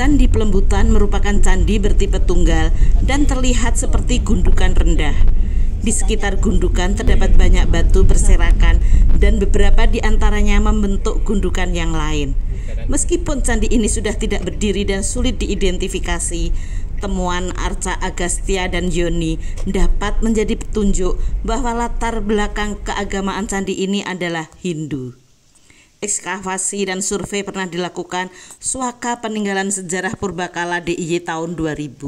Candi Pelembutan merupakan candi bertipe tunggal dan terlihat seperti gundukan rendah. Di sekitar gundukan terdapat banyak batu berserakan dan beberapa di antaranya membentuk gundukan yang lain. Meskipun candi ini sudah tidak berdiri dan sulit diidentifikasi, temuan Arca Agastya dan Yoni dapat menjadi petunjuk bahwa latar belakang keagamaan candi ini adalah Hindu ekskavasi dan survei pernah dilakukan Suaka Peninggalan Sejarah Purbakala DIY tahun 2000.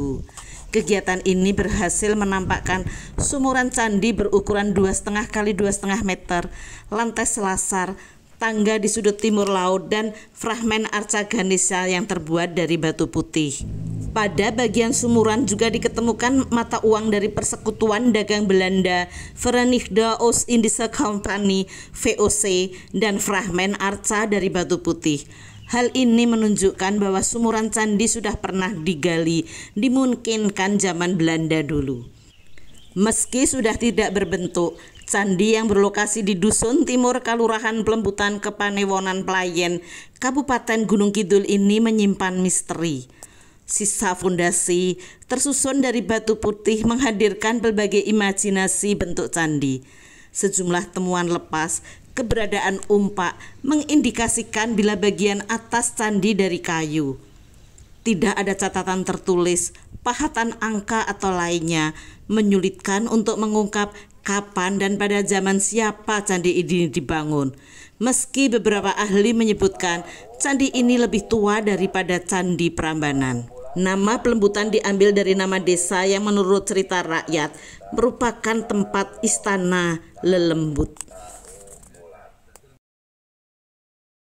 Kegiatan ini berhasil menampakkan sumuran candi berukuran dua setengah kali dua setengah meter, lantai selasar, tangga di sudut timur laut, dan fragmen arca Ganesha yang terbuat dari batu putih. Pada bagian sumuran juga diketemukan mata uang dari Persekutuan Dagang Belanda, Verenigde Oost-Indische Company (VOC) dan fragmen arca dari batu putih. Hal ini menunjukkan bahwa sumuran candi sudah pernah digali, dimungkinkan zaman Belanda dulu. Meski sudah tidak berbentuk, candi yang berlokasi di Dusun Timur Kalurahan Pelembutan Kepanewonan Playen, Kabupaten Gunung Kidul ini menyimpan misteri. Sisa fondasi tersusun dari batu putih menghadirkan berbagai imajinasi bentuk candi. Sejumlah temuan lepas, keberadaan umpak mengindikasikan bila bagian atas candi dari kayu. Tidak ada catatan tertulis, pahatan angka atau lainnya menyulitkan untuk mengungkap kapan dan pada zaman siapa candi ini dibangun. Meski beberapa ahli menyebutkan candi ini lebih tua daripada candi Prambanan. Nama Pelembutan diambil dari nama desa yang menurut cerita rakyat merupakan tempat istana lelembut.